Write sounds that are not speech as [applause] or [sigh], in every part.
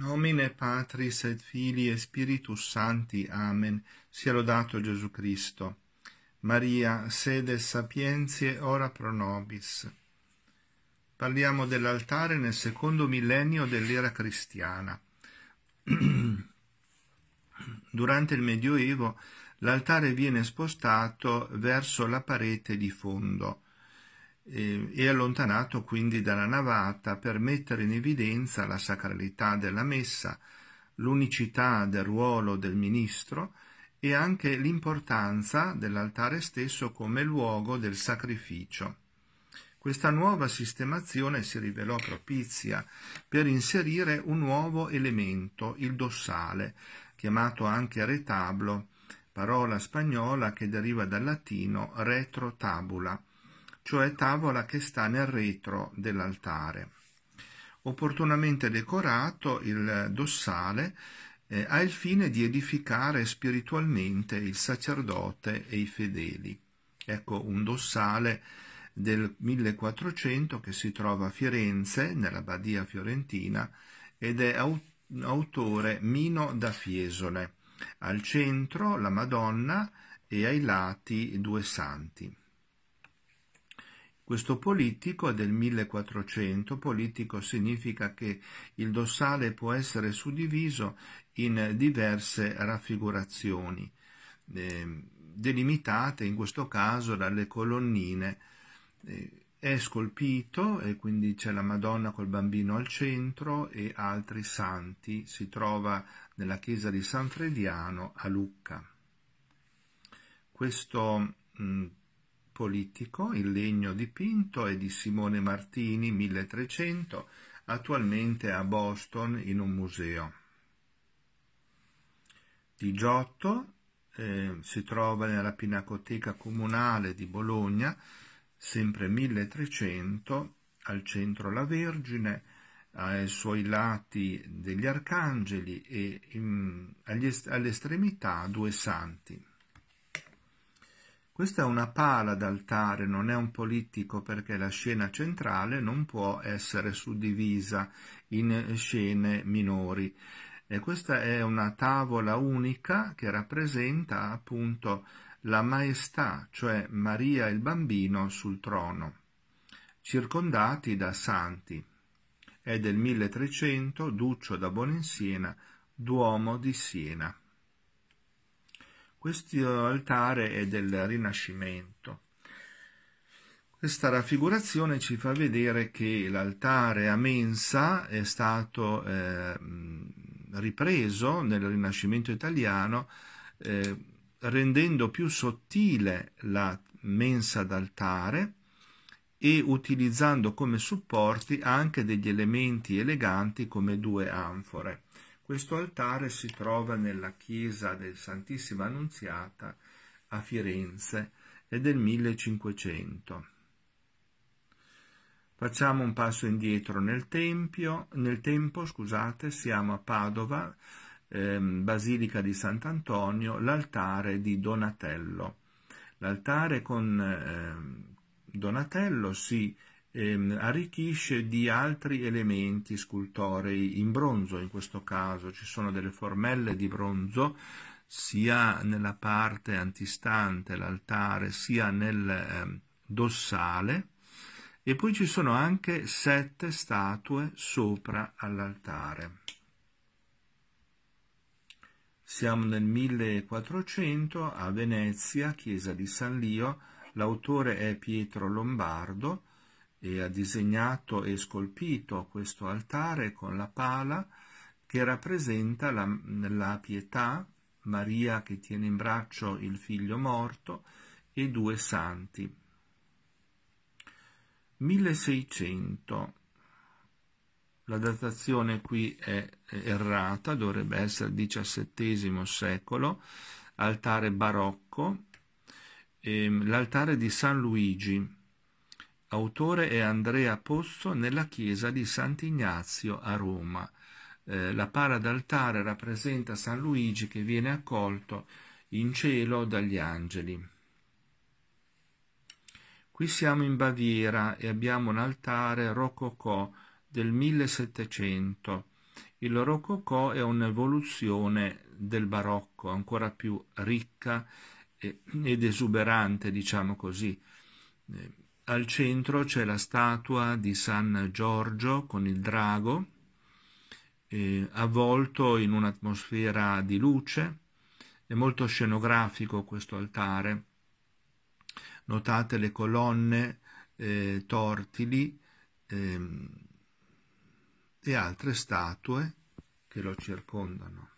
nomine Patris et Filii e Spiritus Sancti. Amen. Sia lodato Gesù Cristo. Maria, sede sapientiae, ora pro nobis. Parliamo dell'altare nel secondo millennio dell'era cristiana. [clears throat] Durante il Medioevo l'altare viene spostato verso la parete di fondo e, allontanato quindi dalla navata per mettere in evidenza la sacralità della messa, l'unicità del ruolo del ministro e anche l'importanza dell'altare stesso come luogo del sacrificio. Questa nuova sistemazione si rivelò propizia per inserire un nuovo elemento, il dossale, chiamato anche retablo, parola spagnola che deriva dal latino retro tabula cioè tavola che sta nel retro dell'altare. Opportunamente decorato il dossale eh, ha il fine di edificare spiritualmente il sacerdote e i fedeli. Ecco un dossale del 1400 che si trova a Firenze, nella Badia fiorentina, ed è autore Mino da Fiesole. Al centro la Madonna e ai lati due santi. Questo politico è del 1400, politico significa che il dossale può essere suddiviso in diverse raffigurazioni, eh, delimitate in questo caso dalle colonnine. Eh, è scolpito e quindi c'è la Madonna col bambino al centro e altri santi. Si trova nella chiesa di San Frediano a Lucca. Questo mh, politico in legno dipinto è di Simone Martini 1300, attualmente a Boston in un museo. Di Giotto eh, si trova nella Pinacoteca Comunale di Bologna, sempre 1300, al centro la Vergine, ai suoi lati degli arcangeli e in, mm, agli, all'estremità due santi. Questa è una pala d'altare, non è un polittico perché la scena centrale non può essere suddivisa in scene minori. E questa è una tavola unica che rappresenta appunto la maestà, cioè Maria e il bambino sul trono, circondati da santi. È del 1300 Duccio da Boninsiena, Duomo di Siena. Questo altare è del Rinascimento. Questa raffigurazione ci fa vedere che l'altare a mensa è stato eh, ripreso nel Rinascimento italiano eh, rendendo più sottile la mensa d'altare e utilizzando come supporti anche degli elementi eleganti come due anfore. Questo altare si trova nella chiesa del Santissima Annunziata a Firenze è del 1500. Facciamo un passo indietro nel, tempio, nel tempo, scusate, siamo a Padova, ehm, Basilica di Sant'Antonio, l'altare di Donatello. L'altare con ehm, Donatello si ehm, arricchisce di altri elementi scultorei in bronzo, in questo caso ci sono delle formelle di bronzo sia nella parte antistante l'altare sia nel ehm, dorsale e poi ci sono anche sette statue sopra all'altare. Siamo nel 1400 a Venezia, chiesa di San Lio, l'autore è Pietro Lombardo, e ha disegnato e scolpito questo altare con la pala che rappresenta la, la pietà, Maria che tiene in braccio il figlio morto e due santi. 1600. La datazione qui è errata, dovrebbe essere XVII secolo, altare barocco, ehm, l'altare di San Luigi Autore è Andrea Pozzo nella chiesa di Sant'Ignazio a Roma. Eh, la para d'altare rappresenta San Luigi che viene accolto in cielo dagli angeli. Qui siamo in Baviera e abbiamo un altare rococò del 1700. Il rococò è un'evoluzione del barocco, ancora più ricca ed esuberante, diciamo così eh, al centro c'è la statua di San Giorgio con il drago, eh, avvolto in un'atmosfera di luce. È molto scenografico questo altare. Notate le colonne eh, tortili eh, e altre statue che lo circondano.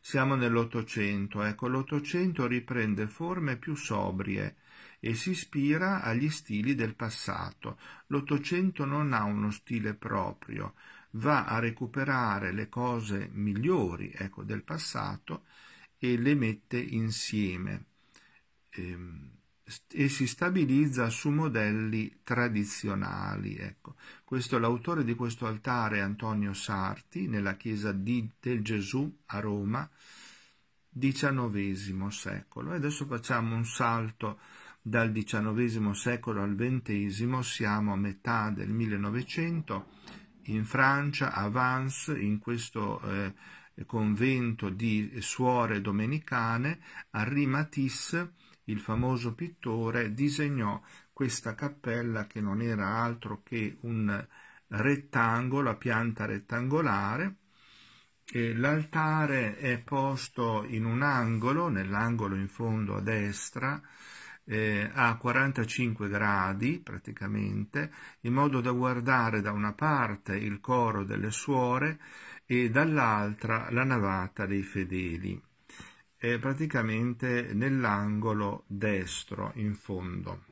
Siamo nell'Ottocento, ecco, l'Ottocento riprende forme più sobrie e si ispira agli stili del passato. L'Ottocento non ha uno stile proprio, va a recuperare le cose migliori ecco, del passato e le mette insieme. Ehm, e si stabilizza su modelli tradizionali. Ecco. Questo è l'autore di questo altare, Antonio Sarti, nella chiesa di, del Gesù a Roma, XIX secolo. E adesso facciamo un salto dal XIX secolo al XX, siamo a metà del 1900, in Francia, a Vans, in questo eh, convento di suore domenicane, a Rimatisse, il famoso pittore, disegnò questa cappella che non era altro che un rettangolo a pianta rettangolare. l'altare è posto in un angolo, nell'angolo in fondo a destra, eh, a 45 gradi praticamente, in modo da guardare da una parte il coro delle suore e dall'altra la navata dei fedeli è praticamente nell'angolo destro in fondo.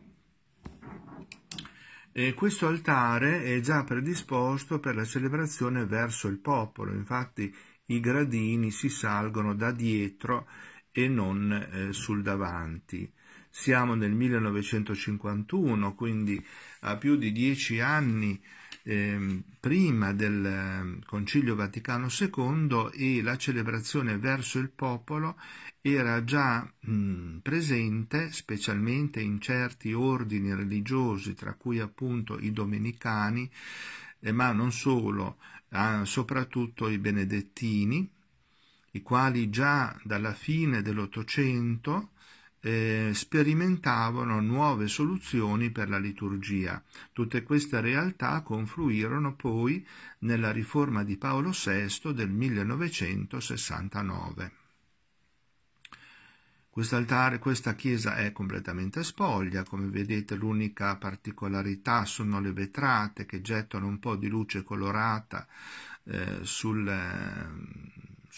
E questo altare è già predisposto per la celebrazione verso il popolo, infatti i gradini si salgono da dietro e non eh, sul davanti. Siamo nel 1951, quindi a più di dieci anni Ehm, prima del ehm, Concilio Vaticano II e la celebrazione verso il popolo era già mm, presente, specialmente in certi ordini religiosi, tra cui appunto i domenicani, eh, ma non solo, ah, soprattutto i benedettini, i quali già dalla fine dell'Ottocento eh, sperimentavano nuove soluzioni per la liturgia. Tutte queste realtà confluirono poi nella riforma di Paolo VI del 1969. Quest'altare, questa chiesa è completamente spoglia, come vedete l'unica particolarità sono le vetrate che gettano un po' di luce colorata eh, sul, eh,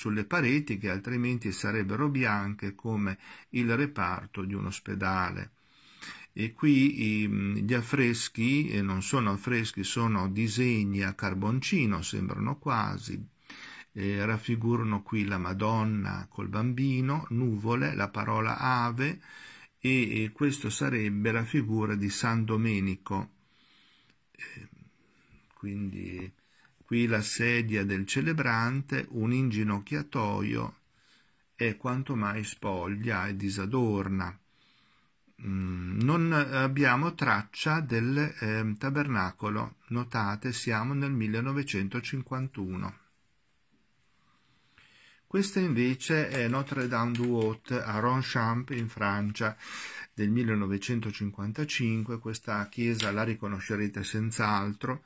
sulle pareti che altrimenti sarebbero bianche come il reparto di un ospedale. E qui mm, gli affreschi e non sono affreschi, sono disegni a carboncino, sembrano quasi, eh, raffigurano qui la Madonna col bambino, nuvole, la parola ave e, e questo sarebbe la figura di San Domenico. Eh, quindi qui la sedia del celebrante, un inginocchiatoio è quanto mai spoglia e disadorna. Mm, non abbiamo traccia del eh, tabernacolo, notate siamo nel 1951. Questa invece è Notre Dame du Haut a Ronchamp in Francia del 1955, questa chiesa la riconoscerete senz'altro,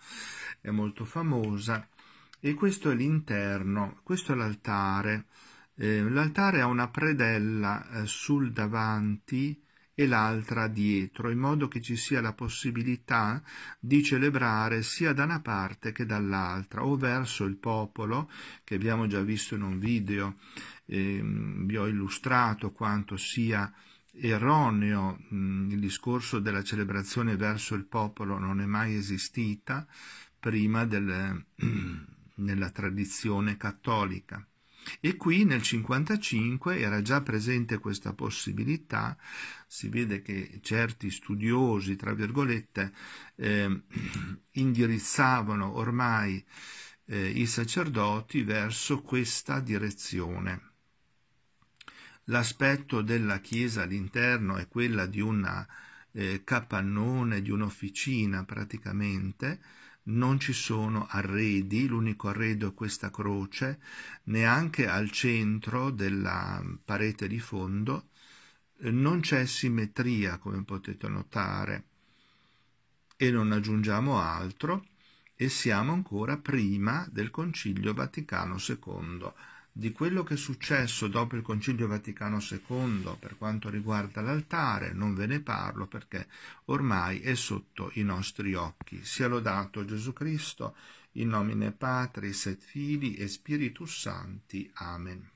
è molto famosa, e questo è l'interno, questo è l'altare. Eh, l'altare ha una predella eh, sul davanti e l'altra dietro, in modo che ci sia la possibilità di celebrare sia da una parte che dall'altra, o verso il popolo, che abbiamo già visto in un video, eh, vi ho illustrato quanto sia erroneo mh, mm, il discorso della celebrazione verso il popolo non è mai esistita prima del, [clears throat] nella tradizione cattolica. E qui nel 55 era già presente questa possibilità, si vede che certi studiosi, tra virgolette, eh, [clears throat] indirizzavano ormai eh, i sacerdoti verso questa direzione l'aspetto della chiesa all'interno è quella di un eh, capannone, di un'officina praticamente, non ci sono arredi, l'unico arredo è questa croce, neanche al centro della parete di fondo eh, non c'è simmetria, come potete notare, e non aggiungiamo altro, e siamo ancora prima del Concilio Vaticano II di quello che è successo dopo il Concilio Vaticano II per quanto riguarda l'altare non ve ne parlo perché ormai è sotto i nostri occhi. Sia lodato Gesù Cristo, in nomine Patris et Fili e Spiritus Santi. Amen.